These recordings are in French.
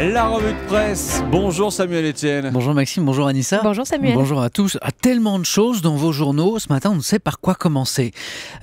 La revue de presse. Bonjour Samuel Etienne. Bonjour Maxime, bonjour Anissa. Bonjour Samuel. Bonjour à tous. À tellement de choses dans vos journaux. Ce matin, on ne sait par quoi commencer.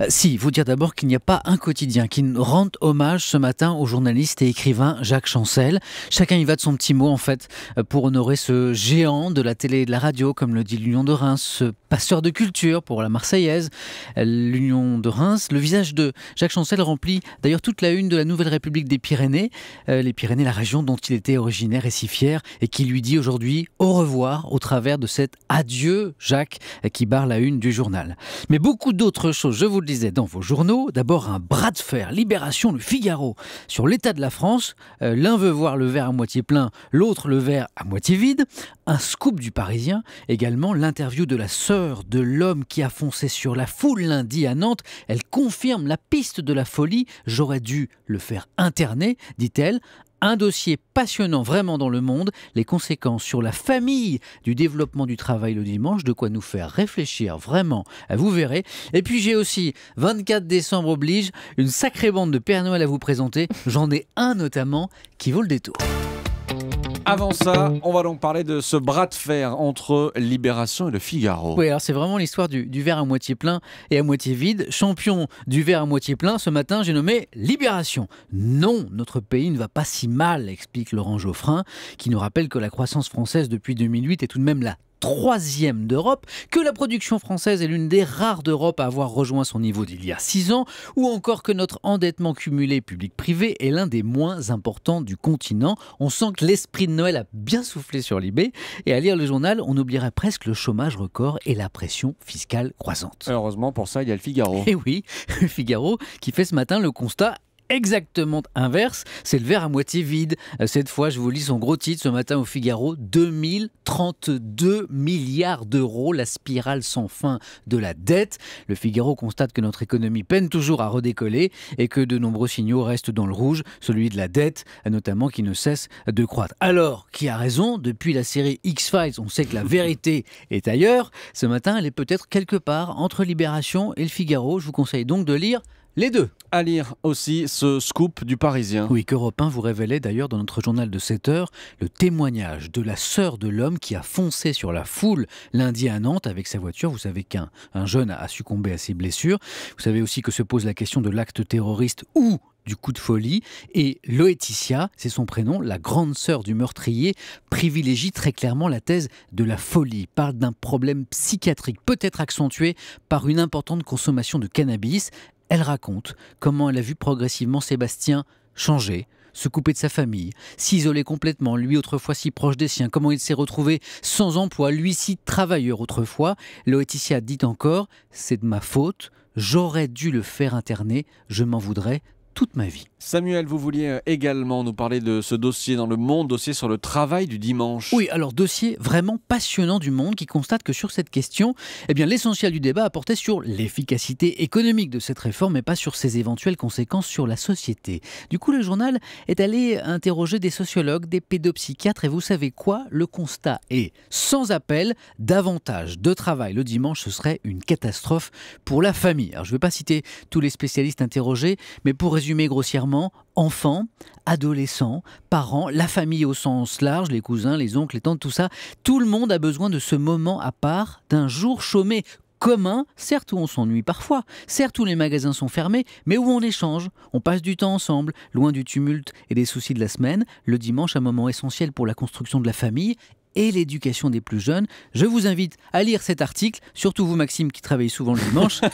Euh, si, vous dire d'abord qu'il n'y a pas un quotidien qui ne rende hommage ce matin au journaliste et écrivain Jacques Chancel. Chacun y va de son petit mot en fait euh, pour honorer ce géant de la télé et de la radio, comme le dit l'Union de Reims, ce passeur de culture pour la Marseillaise, euh, l'Union de Reims. Le visage de Jacques Chancel remplit d'ailleurs toute la une de la Nouvelle République des Pyrénées. les Pyrénées, la région dont il est originaire et si fier, et qui lui dit aujourd'hui au revoir au travers de cet adieu Jacques qui barre la une du journal. Mais beaucoup d'autres choses, je vous le disais, dans vos journaux. D'abord un bras de fer, Libération, Le Figaro, sur l'état de la France. Euh, l'un veut voir le verre à moitié plein, l'autre le verre à moitié vide. Un scoop du Parisien, également l'interview de la sœur de l'homme qui a foncé sur la foule lundi à Nantes. Elle confirme la piste de la folie. J'aurais dû le faire interner, dit-elle. Un dossier passionnant vraiment dans le monde, les conséquences sur la famille du développement du travail le dimanche, de quoi nous faire réfléchir vraiment, vous verrez. Et puis j'ai aussi, 24 décembre oblige, une sacrée bande de Père Noël à vous présenter. J'en ai un notamment qui vaut le détour. Avant ça, on va donc parler de ce bras de fer entre Libération et le Figaro. Oui, alors c'est vraiment l'histoire du, verre à moitié plein et à moitié vide. Champion du verre à moitié plein, ce matin, j'ai nommé Libération. Non, notre pays ne va pas si mal, explique Laurent Geoffrin, qui nous rappelle que la croissance française depuis 2008 est tout de même la troisième d'Europe, que la production française est l'une des rares d'Europe à avoir rejoint son niveau d'il y a six ans, ou encore que notre endettement cumulé public-privé est l'un des moins importants du continent. On sent que l'esprit de Noël a bien soufflé sur l'IB, et à lire le journal, on oublierait presque le chômage record et la pression fiscale croissante. Heureusement pour ça, il y a le Figaro. Et eh oui, le Figaro qui fait ce matin le constat exactement inverse, c'est le verre à moitié vide. Euh, cette fois, je vous lis son gros titre ce matin au Figaro 2032 milliards d'euros, la spirale sans fin de la dette. Le Figaro constate que notre économie peine toujours à redécoller et que de nombreux signaux restent dans le rouge, celui de la dette notamment qui ne cesse de croître. Alors, qui a raison Depuis la série X-Files, on sait que la vérité est ailleurs. Ce matin, elle est peut-être quelque part entre Libération et le Figaro. Je vous conseille donc de lire les deux. À lire aussi ce scoop du Parisien. Oui, qu'Europe 1 vous révélait d'ailleurs dans notre journal de 7 heures le témoignage de la sœur de l'homme qui a foncé sur la foule lundi à Nantes avec sa voiture. Vous savez qu'un un jeune a succombé à ses blessures. Vous savez aussi que se pose la question de l'acte terroriste ou du coup de folie. Et Loetitia, c'est son prénom, la grande sœur du meurtrier, privilégie très clairement la thèse de la folie, parle d'un problème psychiatrique peut-être accentué par une importante consommation de cannabis. Elle raconte comment elle a vu progressivement Sébastien changer, se couper de sa famille, s'isoler complètement, lui autrefois si proche des siens, comment il s'est retrouvé sans emploi, lui si travailleur autrefois. Laetitia dit encore C'est de ma faute, j'aurais dû le faire interner, je m'en voudrais toute ma vie. Samuel, vous vouliez euh, également nous parler de ce dossier dans le monde, dossier sur le travail du dimanche. Oui, alors dossier vraiment passionnant du monde qui constate que sur cette question, eh bien l'essentiel du débat a porté sur l'efficacité économique de cette réforme et pas sur ses éventuelles conséquences sur la société. Du coup, le journal est allé interroger des sociologues, des pédopsychiatres et vous savez quoi Le constat est sans appel davantage de travail le dimanche, ce serait une catastrophe pour la famille. Alors je ne vais pas citer tous les spécialistes interrogés, mais pour résumer grossièrement, enfants, adolescents, parents, la famille au sens large, les cousins, les oncles, les tantes, tout ça, tout le monde a besoin de ce moment à part, d'un jour chômé commun, certes où on s'ennuie parfois, certes où les magasins sont fermés, mais où on échange, on passe du temps ensemble, loin du tumulte et des soucis de la semaine, le dimanche un moment essentiel pour la construction de la famille, et l'éducation des plus jeunes. Je vous invite à lire cet article, surtout vous Maxime qui travaille souvent le dimanche.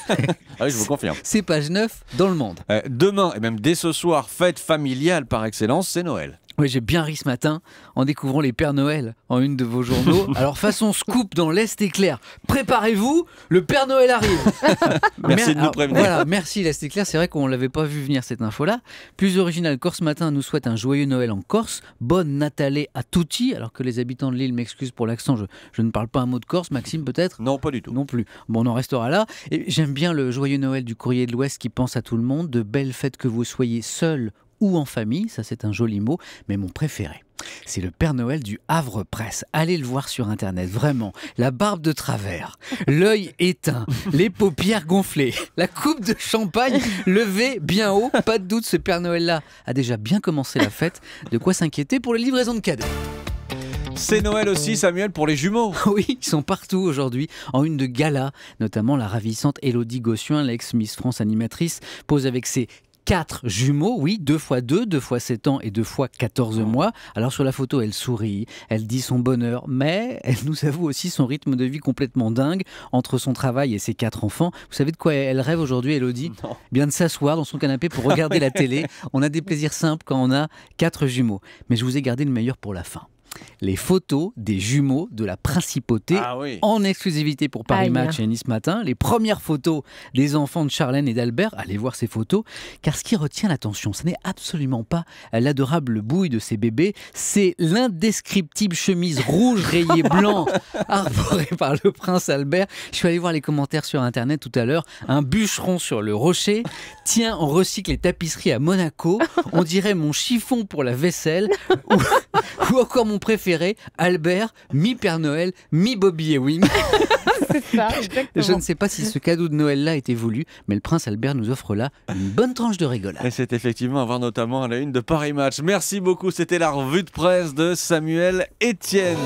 Ah oui, je vous confirme. C'est page 9 dans le monde. Euh, demain et même dès ce soir, fête familiale par excellence, c'est Noël. Oui, j'ai bien ri ce matin en découvrant les Pères Noël en une de vos journaux. Alors façon scoop dans l'Est éclair. Préparez-vous, le Père Noël arrive. merci de nous prévenir. voilà, merci l'Est éclair, c'est vrai qu'on ne l'avait pas vu venir cette info-là. Plus original, Corse Matin nous souhaite un joyeux Noël en Corse. Bonne Natalée à tutti, alors que les habitants de l'île m'excusent pour l'accent, je, ne parle pas un mot de Corse, Maxime peut-être Non, pas du tout. Non plus. Bon, on en restera là. Et j'aime bien le joyeux Noël du courrier de l'Ouest qui pense à tout le monde. De belles fêtes que vous soyez seul ou en famille, ça c'est un joli mot, mais mon préféré. C'est le Père Noël du Havre Presse. Allez le voir sur Internet, vraiment. La barbe de travers, l'œil éteint, les paupières gonflées, la coupe de champagne levée bien haut. Pas de doute, ce Père Noël-là a déjà bien commencé la fête. De quoi s'inquiéter pour les livraisons de cadeaux. C'est Noël aussi, Samuel, pour les jumeaux. Oui, ils sont partout aujourd'hui, en une de gala. Notamment, la ravissante Élodie Gossuin, l'ex-Miss France animatrice, pose avec ses quatre jumeaux, oui, deux fois deux, deux fois sept ans et deux fois quatorze ah. mois. Alors sur la photo, elle sourit, elle dit son bonheur, mais elle nous avoue aussi son rythme de vie complètement dingue entre son travail et ses quatre enfants. Vous savez de quoi elle rêve aujourd'hui, Elodie eh Bien de s'asseoir dans son canapé pour regarder la télé. On a des plaisirs simples quand on a quatre jumeaux. Mais je vous ai gardé le meilleur pour la fin les photos des jumeaux de la principauté ah en exclusivité pour Paris Match et Nice Matin. Les premières photos des enfants de Charlène et d'Albert. Allez voir ces photos, car ce qui retient l'attention, ce n'est absolument pas l'adorable bouille de ces bébés, c'est l'indescriptible chemise rouge rayée blanc arborée par le prince Albert. Je suis allé voir les commentaires sur internet tout à l'heure. Un bûcheron sur le rocher. Tiens, on recycle les tapisseries à Monaco. On dirait mon chiffon pour la vaisselle. ou encore mon préféré, Albert, mi-Père Noël, mi-Bobby Ewing. Ça, Je ne sais pas si ce cadeau de Noël-là était voulu, mais le prince Albert nous offre là une bonne tranche de rigolade. Et c'est effectivement à voir notamment à la une de Paris Match. Merci beaucoup, c'était la revue de presse de Samuel Etienne.